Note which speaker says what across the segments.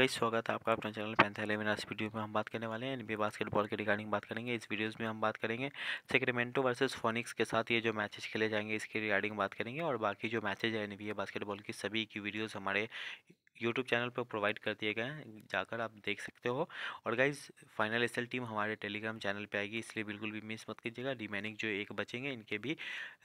Speaker 1: गई स्वागत है आपका अपना चैनल पैंथ एलेवन आज वीडियो में हम बात करने वाले हैं एनबीए बास्केटबॉल के रिगार्डिंग बात करेंगे इस वीडियोस में हम बात करेंगे सेक्रेमेंटो वर्सेस फोनिक्स के साथ ये जो मैचेस खेले जाएंगे इसके रिगार्डिंग बात करेंगे और बाकी जो मैचेज है एनबीए बास्केटबॉल की सभी की वीडियोज़ हमारे यूट्यूब चैनल पर प्रोवाइड कर दिए गए हैं जाकर आप देख सकते हो और गाइज फाइनल एस टीम हमारे टेलीग्राम चैनल पे आएगी इसलिए बिल्कुल भी मिस मत कीजिएगा रिमेनिंग जो एक बचेंगे इनके भी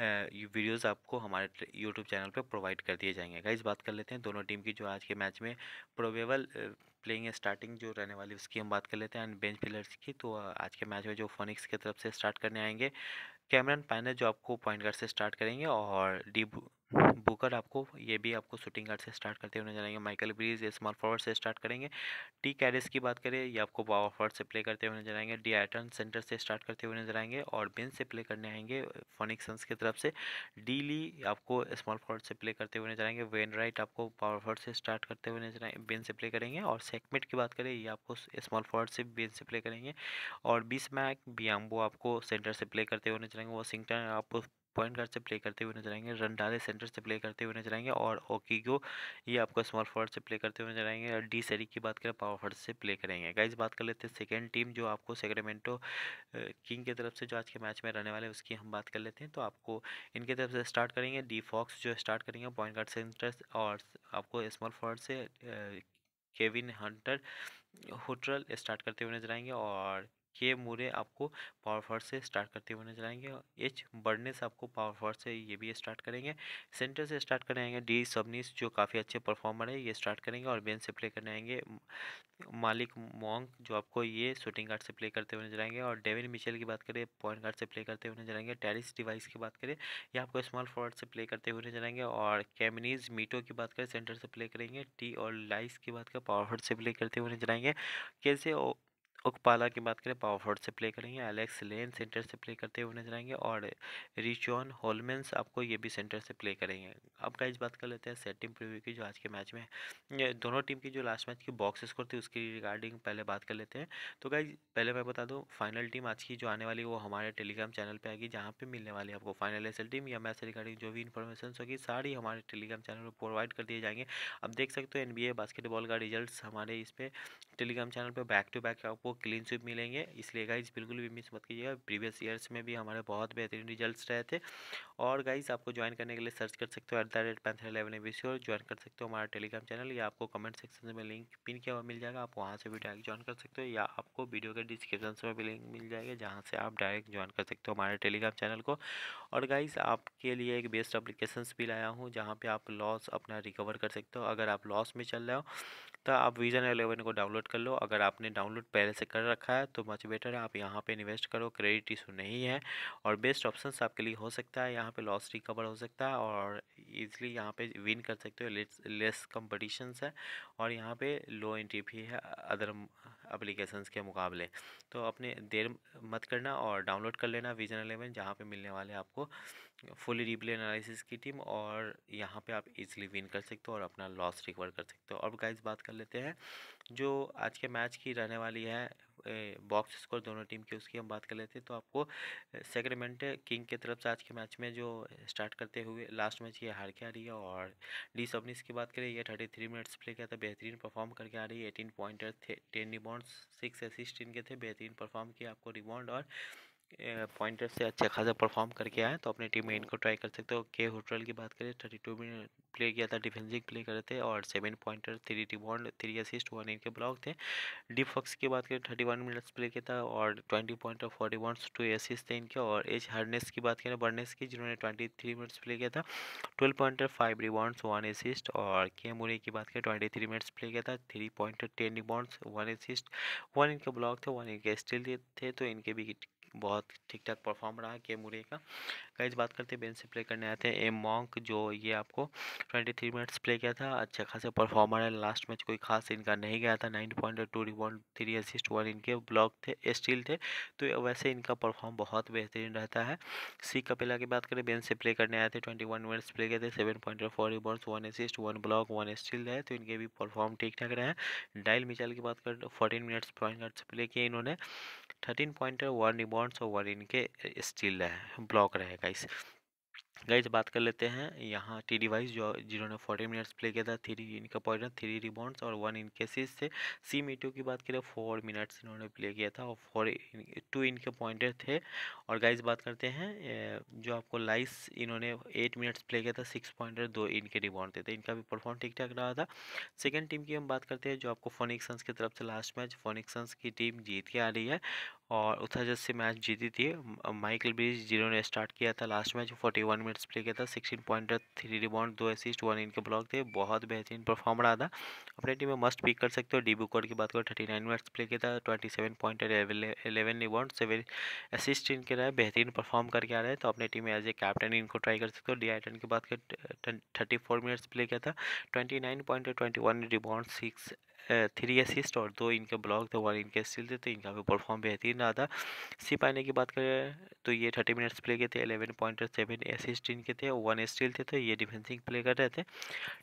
Speaker 1: वीडियोस आपको हमारे यूट्यूब चैनल पर प्रोवाइड कर दिए जाएंगे गाइज बात कर लेते हैं दोनों टीम की जो आज के मैच में प्रोबेबल प्लेइंग स्टार्टिंग जो रहने वाली उसकी हम बात कर लेते हैं एंड बेंच प्लेयर्स की तो आज के मैच में जो फोनिक्स की तरफ से स्टार्ट करने आएंगे कैमरन पैनल जो आपको पॉइंट गार्ड से स्टार्ट करेंगे और डी बुकर आपको ये भी आपको शूटिंग गार्ड से स्टार्ट करते हुए नजर आएंगे माइकल ब्रीज स्मॉल फॉरवर्ड से स्टार्ट करेंगे टी कैरिस की बात करें ये आपको पावर फॉरवर्ड से प्ले करते हुए नजर आएंगे डी आइटन सेंटर से स्टार्ट करते हुए नजर आएंगे और बिन से प्ले करने आएंगे फोनिक सन्स की तरफ से डी ली आपको स्मॉल फॉरवर्ड से प्ले करते हुए नजर आएंगे वेन राइट आपको पावर फॉरवर्ड से स्टार्ट करते हुए नजर आएंगे बिन से प्ले करेंगे और सेकमेट की बात करें ये आपको स्मॉल फॉरवर्ड से बिन से प्ले करेंगे और बीस मैक बियाम्बो आपको सेंटर से प्ले करते हुए नजर आएंगे वाशिंगटन आपको पॉइंट गार्ड से प्ले करते हुए नजर आएंगे डाले सेंटर से प्ले करते हुए नजर आएंगे और को ये आपको स्मॉल फॉर्ड से प्ले करते हुए नजर आएंगे और डी सरी की बात करें पावर फॉर्ड से प्ले करेंगे गाइज बात कर लेते हैं सेकेंड टीम जो आपको सेग्रेमेंटो किंग की तरफ से जो आज के मैच में रहने वाले उसकी हम बात कर लेते हैं तो आपको इनके तरफ से स्टार्ट करेंगे डी फॉक्स जो स्टार्ट करेंगे पॉइंट गार्ड सेंटर और आपको स्मॉल फॉर्ड से केविन हंटर होटल स्टार्ट करते हुए नजर आएंगे और ये मूरे आपको पावर फर्स्ट से स्टार्ट करते हुए नजर आएंगे एच से आपको पावर फर्स्ट से ये भी स्टार्ट करेंगे सेंटर से स्टार्ट करने आएंगे डी सबनीस जो काफ़ी अच्छे परफॉर्मर है ये स्टार्ट करेंगे और बेन से प्ले करने आएंगे मालिक मोंग जो आपको ये शूटिंग गार्ड से प्ले करते हुए नजर आएंगे और डेविन मिचेल की बात करें पॉइंट गार्ड से प्ले करते हुए नजर आएंगे टेरिस डिवाइस की बात करें ये आपको स्मॉल फॉरवर्ड से प्ले करते हुए नजर आएंगे और कैमनीज मीटो की बात करें सेंटर से प्ले करेंगे टी और लाइस की बात करें पावर फॉर्ड से प्ले करते हुए नजर आएंगे कैसे उकपाला की बात करें पावरफोर्ड से प्ले करेंगे एलेक्स लेन सेंटर से प्ले करते हुए नजर आएंगे और रिचॉन होलमेंस आपको ये भी सेंटर से प्ले करेंगे अब गाइज बात कर लेते हैं सेटिंग प्रीव्यू की जो आज के मैच में दोनों टीम की जो लास्ट मैच की बॉक्स स्कोर थी उसकी रिगार्डिंग पहले बात कर लेते हैं तो गाइज पहले मैं बता दूँ फाइनल टीम आज की जो आने वाली वो हमारे टेलीग्राम चैनल पर आएगी जहाँ पर मिलने वाली आपको फाइनल एस टीम या मैच रिगार्डिंग जो भी इन्फॉर्मेशन होगी सारी हमारे टेलीग्राम चैनल पर प्रोवाइड कर दिए जाएंगे अब देख सकते हो एन बास्केटबॉल का रिजल्ट हमारे इस पर टेलीग्राम चैनल पर बैक टू बैक आपको क्लीन स्वीप मिलेंगे इसलिए गाइज बिल्कुल भी मिस मत कीजिएगा प्रीवियस ईयर्स में भी हमारे बहुत बेहतरीन रिजल्ट रहे थे और गाइज आपको ज्वाइन करने के लिए सर्च कर सकते हो at the rate Panther Eleven join कर सकते हो हमारा टेलीग्राम चैनल या आपको कमेंट सेक्शन में लिंक पिन किया हुआ मिल जाएगा आप वहाँ से भी डायरेक्ट ज्वाइन कर सकते हो या आपको वीडियो के डिस्क्रिप्शन में भी लिंक मिल जाएगा जहाँ से आप डायरेक्ट ज्वाइन कर सकते हो हमारे टेलीग्राम चैनल को और गाइज आपके लिए एक बेस्ट अप्लीकेशन भी लाया हूँ जहाँ पर आप लॉस अपना रिकवर कर सकते हो अगर आप लॉस में चल रहे हो तो आप विजन एलेवन को डाउनलोड कर लो अगर आपने डाउनलोड पहले से से कर रखा है तो मच बेटर है आप यहाँ पे इन्वेस्ट करो क्रेडिट इशू नहीं है और बेस्ट ऑप्शंस आपके लिए हो सकता है यहाँ पे लॉस रिकवर हो सकता है और इजली यहाँ पे विन कर सकते हो लेस कंपटीशंस है और यहाँ पे लो एंट्री भी है अदर अप्लीकेशंस के मुकाबले तो अपने देर मत करना और डाउनलोड कर लेना विजन एलेवन जहाँ पर मिलने वाले आपको फुली रिप्ले एनालिसिस की टीम और यहाँ पे आप इजिली विन कर सकते हो और अपना लॉस रिकवर कर सकते हो और गाइज बात कर लेते हैं जो आज के मैच की रहने वाली है बॉक्स स्कोर दोनों टीम की उसकी हम बात कर लेते हैं तो आपको सेक्रेमेंट किंग की तरफ से आज के मैच में जो स्टार्ट करते हुए लास्ट मैच ये हार के आ रही है और डी सबनिस की बात करें ये थर्टी थ्री मिनट्स प्ले किया था बेहतरीन परफॉर्म करके आ रही है एटीन पॉइंटर थे टेन रिबाउंड सिक्स असिस्ट इनके थे बेहतरीन परफॉर्म किया आपको रिबाउंड और पॉइंटर से अच्छा खासा परफॉर्म करके आए तो अपने टीम में इनको ट्राई कर सकते हो के होटल की बात करें थर्टी टू मिनट प्ले किया था डिफेंसिव प्ले करे थे और seven pointer three rebound three assist one इनके ब्लॉक थे डी फॉक्स की बात करें थर्टी वन मिनट्स प्ले किया था और twenty pointer four rebounds two assist थे इनके और एच हार्डनेस की बात करें बर्नेस की जिन्होंने ट्वेंटी थ्री मिनट्स प्ले किया था twelve pointer five rebounds one assist और के मुरे की बात करें ट्वेंटी थ्री मिनट्स प्ले किया था three pointer ten rebounds one assist one इनके ब्लॉक थे वन इनके स्टिल थे तो इनके भी बहुत ठीक ठाक परफॉर्म रहा के मुरे का गाइज बात करते हैं बेन से प्ले करने आते हैं ए मॉन्क जो ये आपको ट्वेंटी थ्री मिनट्स प्ले किया था अच्छा खासा परफॉर्मर है लास्ट मैच कोई खास इनका नहीं गया था nine point two rebound three assist one इनके ब्लॉक थे स्टील थे तो वैसे इनका परफॉर्म बहुत बेहतरीन रहता है सी कपिला की बात करें बेन से प्ले करने आए थे ट्वेंटी वन मिनट्स प्ले किए थे seven point four rebounds one assist one block one steal है तो इनके भी परफॉर्म ठीक ठाक रहे डायल मिचाल की बात करें फोर्टीन मिनट्स पॉइंट प्ले किए इन्होंने thirteen point one rebound bonds और वन इनके स्टील रहे ब्लॉक रहेगा इस गाइज बात कर लेते हैं यहाँ टी डी वाइज जो जिन्होंने फोर्टी मिनट्स प्ले किया था थ्री इनका पॉइंट थ्री रिबॉन्ड्स और वन इनके सीज से सी मीटू e की बात करें फोर मिनट्स इन्होंने प्ले किया था और फोर टू इनके पॉइंटर थे और गाइज बात करते हैं जो आपको लाइस इन्होंने एट मिनट्स प्ले किया था सिक्स पॉइंटर दो इनके रिबॉन्ड थे तो इनका भी परफॉर्म ठीक ठाक रहा था सेकेंड टीम की हम बात करते हैं जो आपको फोनिक सन्स की तरफ से लास्ट मैच फोनिक सन्स की टीम जीत के आ रही है और उत्तर जज से मैच जीती थी माइकल ब्रिज जिन्होंने स्टार्ट किया था last match forty one minutes play किया था सिक्सटीन पॉइंट थ्री रिबाउंड दो असिस्ट वन इनके ब्लॉक थे बहुत बेहतरीन परफॉर्म रहा था अपने टीम में मस्ट पिक कर सकते हो डीबू कोड की बात करो थर्टी नाइन मिनट्स प्ले किया था twenty seven point eleven rebound seven assist इनके रहे बेहतरीन परफॉर्म करके आ रहे हैं तो अपने टीम में एज ए कैप्टन इनको ट्राई कर सकते हो डी आइटन की बात करें थर्टी फोर मिनट्स प्ले किया था twenty nine point twenty one rebound six three assist और दो इनके ब्लॉक थे वन इनके स्टिल थे तो इनका भी परफॉर्म बेहतरीन तीन रहा था सिप आने की बात करें तो ये थर्टी मिनट्स प्ले किए थे एलेवन पॉइंट सेवन एसिस्ट के थे वन स्टील थे तो ये डिफेंसिंग प्ले कर रहे थे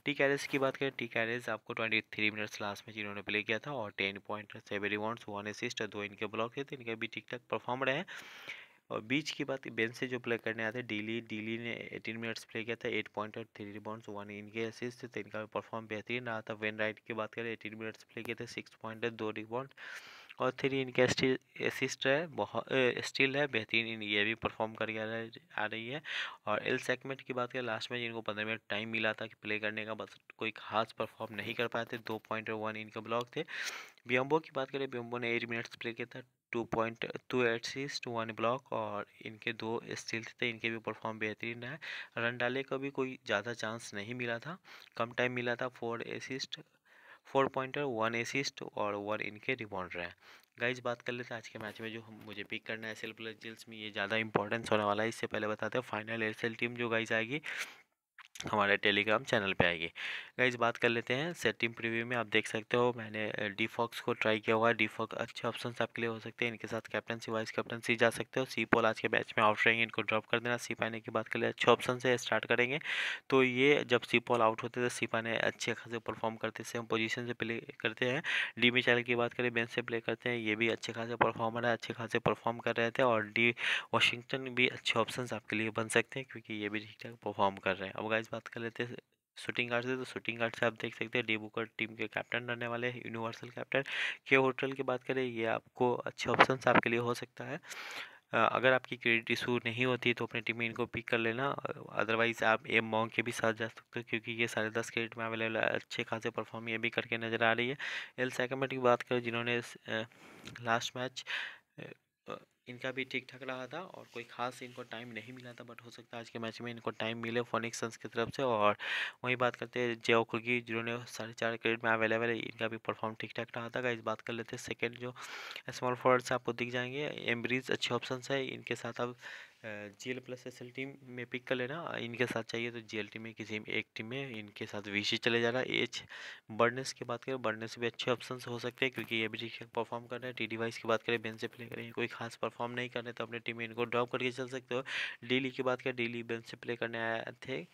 Speaker 1: टी कैरेज की बात करें टी कैरेज आपको ट्वेंटी थ्री मिनट्स लास्ट में जिन्होंने प्ले किया था और ten point seven rebounds one assist दो इनके ब्लॉक थे तो इनके भी ठीक ठाक परफॉर्म रहे हैं और बीच की बात बेंच से जो प्ले करने आते हैं डीली डीली ने एटीन मिनट्स प्ले किया था eight point three rebounds one इनके असिस्ट तो इनका परफॉर्म बेहतरीन रहा था वेन राइट की बात करें एटीन मिनट्स प्ले किए थे सिक्स पॉइंट दो रिबाउंड और थ्री इनका स्टील असिस्ट है बहुत स्टील है बेहतरीन ये भी परफॉर्म करके आ रही है और एल सेगमेंट की बात करें लास्ट में जिनको पंद्रह मिनट टाइम मिला था कि प्ले करने का बस कोई खास परफॉर्म नहीं कर पाए थे दो पॉइंट वन इनके ब्लॉक थे बियम्बो की बात करें बियम्बो ने एट मिनट्स प्ले किया था two point two eight six one block और इनके दो स्टील थे तो इनके भी परफॉर्म बेहतरीन है रन डाले का भी कोई ज़्यादा चांस नहीं मिला था कम टाइम मिला था four assist four pointer one assist और वन इनके रिबाउंड रहे गाइज बात कर लेते हैं आज के मैच में जो हम मुझे पिक करना है एस एल प्लस जिल्स में ये ज़्यादा इंपॉर्टेंस होने वाला है इससे पहले बताते हैं फाइनल एस टीम जो गाइज आएगी हमारे टेलीग्राम चैनल पे आएगी गाइज बात कर लेते हैं सेटिंग प्रीव्यू में आप देख सकते हो मैंने डीफॉक्स को ट्राई किया हुआ है डीफॉक्स अच्छे ऑप्शन आपके लिए हो सकते हैं इनके साथ कैप्टनसी वाइस कैप्टनसी जा सकते हो सी पोल आज के बैच में आउट रहेंगे इनको ड्रॉप कर देना सी पाने की बात कर ले अच्छे ऑप्शन से स्टार्ट करेंगे तो ये जब सी पोल आउट होते थे तो सी पाने अच्छे खासे परफॉर्म करते सेम पोजिशन से प्ले करते हैं डी मी चैनल की बात करें बेंच से प्ले करते हैं ये भी अच्छे खासे परफॉर्मर है अच्छे खासे परफॉर्म कर रहे थे और डी वाशिंगटन भी अच्छे ऑप्शन आपके लिए बन सकते हैं क्योंकि ये भी ठीक ठाक परफॉर्म कर रहे हैं अब गाइज बात कर लेते हैं शूटिंग गार्ड से तो शूटिंग गार्ड से आप देख सकते हैं डेबूकर टीम के कैप्टन रहने वाले हैं यूनिवर्सल कैप्टन के होटल की बात करें ये आपको अच्छे ऑप्शन आपके लिए हो सकता है अगर आपकी क्रेडिट इशू नहीं होती तो अपनी टीम में इनको पिक कर लेना अदरवाइज़ आप एम मॉन्ग के भी साथ जा सकते हो क्योंकि ये साढ़े दस क्रेडिट में अवेलेबल है अच्छे खासे परफॉर्म ये भी करके नज़र आ रही है एल सैकमेट की बात करें जिन्होंने लास्ट मैच इनका भी ठीक ठाक रहा था और कोई खास इनको टाइम नहीं मिला था बट हो सकता है आज के मैच में इनको टाइम मिले फोनिक सन्स की तरफ से और वही बात करते हैं ओ खुर्गी जिन्होंने साढ़े चार क्रिकेट में अवेलेबल है इनका भी परफॉर्म ठीक ठाक रहा था इस बात कर लेते हैं सेकेंड जो स्मॉल फॉरवर्ड्स आपको दिख जाएंगे एमब्रिज अच्छे ऑप्शन है इनके साथ अब G L plus S L team में पिक कर लेना इनके साथ चाहिए तो जी एल टीम में किसी एक टीम में इनके साथ वी सी चले जाना एच बर्डनेस की बात करें बर्डनेस भी अच्छे ऑप्शन हो सकते हैं क्योंकि ये भी ठीक परफॉर्म कर रहे हैं टी डी वाइस की बात करें बेन से प्ले करें कोई खास परफॉर्म नहीं कर रहे तो अपने टीम में इनको ड्रॉप करके चल सकते हो डेली की बात करें डेली बेन से प्ले करने आए थे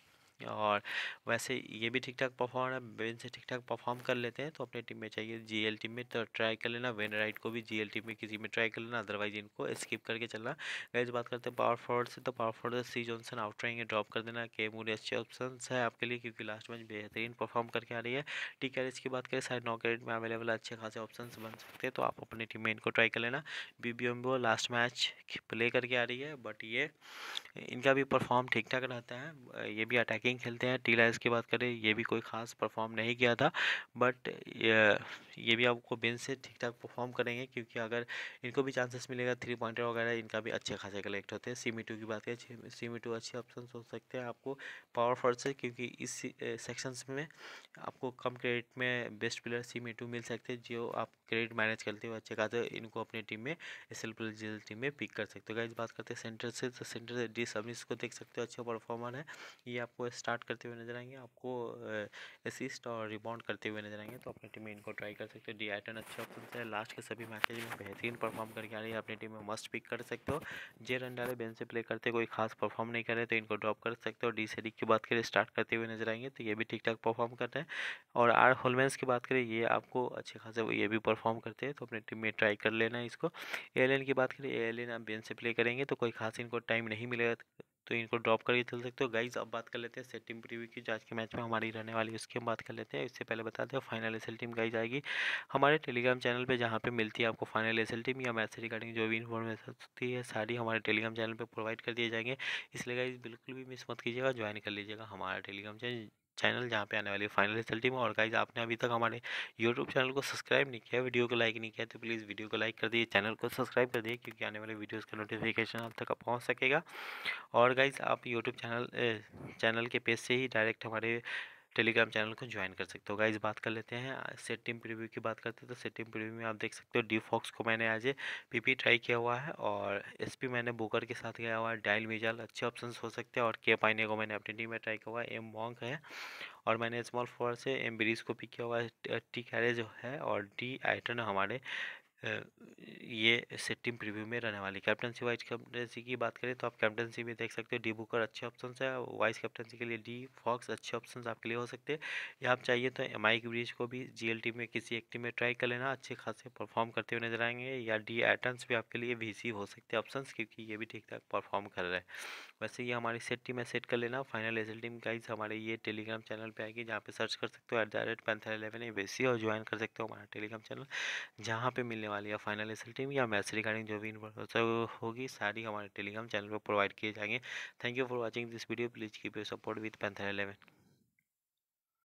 Speaker 1: और वैसे ये भी ठीक ठाक परफॉर्म है बेन से ठीक ठाक परफॉर्म कर लेते हैं तो अपने टीम में चाहिए जीएल टीम में तो ट्राई कर लेना वेन राइट को भी जीएल टीम में किसी में ट्राई कर लेना अदरवाइज इनको स्किप करके चलना गैज बात करते हैं पावर फॉर्ड से तो power forward C Johnson out रहेंगे ड्रॉप कर देना के मूड अच्छे ऑप्शन है आपके लिए क्योंकि लास्ट मैच बेहतरीन परफॉर्म करके आ रही है टी कैरिज की बात करें साइड नॉक में अवेलेबल अच्छे खासे ऑप्शन बन सकते हैं तो आप अपनी टीम में इनको ट्राई कर लेना B B last match play करके आ रही है बट ये इनका भी परफॉर्म ठीक ठाक रहता है ये भी अटैकिंग किंग खेलते हैं टी लाइस की बात करें ये भी कोई ख़ास परफॉर्म नहीं किया था बट ये भी आपको बेंच से ठीक ठाक परफॉर्म करेंगे क्योंकि अगर इनको भी चांसेस मिलेगा थ्री पॉइंटर वगैरह इनका भी अच्छे खासे कलेक्ट होते हैं सीमी टू की बात करें सीमी टू अच्छे ऑप्शन हो सकते हैं आपको पावर से क्योंकि इस सेक्शन में आपको कम क्रेडिट में बेस्ट प्लेयर सीमी टू मिल सकते हैं जो आप क्रेडिट मैनेज करते हो अच्छे खाते इनको अपनी टीम में एस एल टीम में पिक कर सकते हो अगर बात करते हैं सेंटर से तो सेंटर से डी सबनिस को देख सकते हो अच्छा परफॉर्मर है ये आपको स्टार्ट करते हुए नजर आएंगे आपको असिस्ट और रिबाउंड करते हुए नजर आएंगे तो अपनी टीम में इनको ट्राई कर सकते हो डी आइटन अच्छे ऑप्शन है लास्ट के सभी मैचेज में बेहतरीन परफॉर्म करके आ रही है अपनी टीम में मस्ट पिक कर सकते हो जे रन डाले बेन से प्ले करते कोई खास परफॉर्म नहीं करे तो इनको ड्रॉप कर सकते हो डी से डी की बात करें स्टार्ट करते हुए नजर आएंगे तो ये भी ठीक ठाक परफॉर्म कर रहे हैं और आर होलमेंस की बात करें ये आपको अच्छे खासे ये भी परफॉर्म करते हैं तो अपने टीम में ट्राई कर लेना है इसको ए की बात करें ए आप बेन से प्ले करेंगे तो कोई खास इनको टाइम नहीं मिलेगा तो इनको ड्रॉप करके चल सकते हो गाइज अब बात कर लेते हैं सेट टीम प्रीव्यू की जो आज के मैच में हमारी रहने वाली उसकी हम बात कर लेते हैं इससे पहले बताते हैं फाइनल एस टीम गाइज आएगी हमारे टेलीग्राम चैनल पर जहाँ पर मिलती है आपको फाइनल एस टीम या मैच रिगार्डिंग जो भी इन्फॉर्मेशन होती है सारी हमारे टेलीग्राम चैनल पर प्रोवाइड कर दिए जाएंगे इसलिए गाइज बिल्कुल भी मिस मत कीजिएगा ज्वाइन कर लीजिएगा हमारा टेलीग्राम चैनल चैनल जहाँ पे आने वाली फाइनल रिजल्ट में और गाइज आपने अभी तक हमारे यूट्यूब चैनल को सब्सक्राइब नहीं किया वीडियो को लाइक नहीं किया तो प्लीज़ वीडियो को लाइक कर दिए चैनल को सब्सक्राइब कर दिए क्योंकि आने वाले वीडियोज़ का नोटिफिकेशन आप तक पहुँच सकेगा और गाइज आप यूट्यूब चैनल चैनल के पेज से ही डायरेक्ट हमारे टेलीग्राम चैनल को ज्वाइन कर सकते हो गाइज बात कर लेते हैं सेट टीम प्रीव्यू की बात करते हैं तो सेट टीम प्रीव्यू में आप देख सकते हो डी फॉक्स को मैंने आज पीपी ट्राई किया हुआ है और एसपी मैंने बुकर के साथ गया हुआ है डायल मिजाल अच्छे ऑप्शन हो सकते हैं और के पाइने को मैंने अपनी टीम में ट्राई किया हुआ है एम वॉन्ग है और मैंने स्मॉल फॉर से एम ब्रीज को पिक किया हुआ है टी कैरेज है और डी आइटन हमारे ये सिट टीम प्रीव्यू में रहने वाली कैप्टनसी वाइस कैप्टनसी की बात करें तो आप कैप्टनसी में देख सकते हो डी बुकर अच्छे ऑप्शन है वाइस कैप्टनसी के लिए डी फॉक्स अच्छे ऑप्शन आपके लिए हो सकते हैं या आप चाहिए तो एम आई ब्रिज को भी जी में किसी एक टीम में ट्राई कर लेना अच्छे खासे परफॉर्म करते हुए नजर आएंगे या डी एटन्स भी आपके लिए वी हो सकते हैं ऑप्शन क्योंकि ये भी ठीक ठाक परफॉर्म कर रहे हैं वैसे ये हमारी सेट टीम है सेट कर लेना फाइनल एजल टीम गाइज हमारे ये टेलीग्राम चैनल पर आएगी जहाँ पर सर्च कर सकते हो at the rate Panther Eleven A और ज्वाइन कर सकते हो हमारा टेलीग्राम चैनल जहाँ पर मिलने वाले वाली या फाइनल एस टीम या मैथ्स रिगार्डिंग जो भी इन्फॉर्मेशन होगी सारी हमारे टेलीग्राम चैनल पर प्रोवाइड किए जाएंगे thank you for watching this video please keep your support with Panther eleven